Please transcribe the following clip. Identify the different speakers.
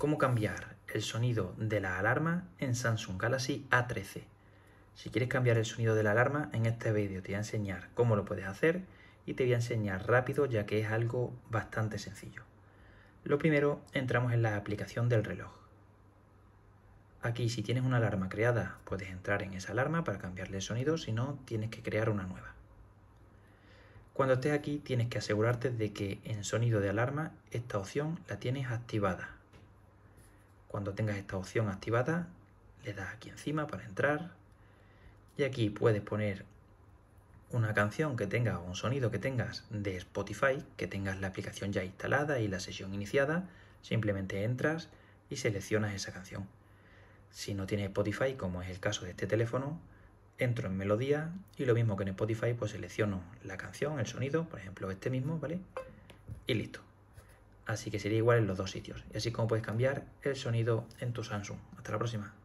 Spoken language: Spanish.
Speaker 1: cómo cambiar el sonido de la alarma en Samsung Galaxy A13. Si quieres cambiar el sonido de la alarma, en este vídeo te voy a enseñar cómo lo puedes hacer y te voy a enseñar rápido ya que es algo bastante sencillo. Lo primero, entramos en la aplicación del reloj. Aquí si tienes una alarma creada, puedes entrar en esa alarma para cambiarle el sonido, si no, tienes que crear una nueva. Cuando estés aquí, tienes que asegurarte de que en sonido de alarma esta opción la tienes activada, cuando tengas esta opción activada, le das aquí encima para entrar y aquí puedes poner una canción que tengas o un sonido que tengas de Spotify, que tengas la aplicación ya instalada y la sesión iniciada, simplemente entras y seleccionas esa canción. Si no tienes Spotify, como es el caso de este teléfono, entro en melodía y lo mismo que en Spotify, pues selecciono la canción, el sonido, por ejemplo este mismo, ¿vale? Y listo. Así que sería igual en los dos sitios. Y así como puedes cambiar el sonido en tu Samsung. Hasta la próxima.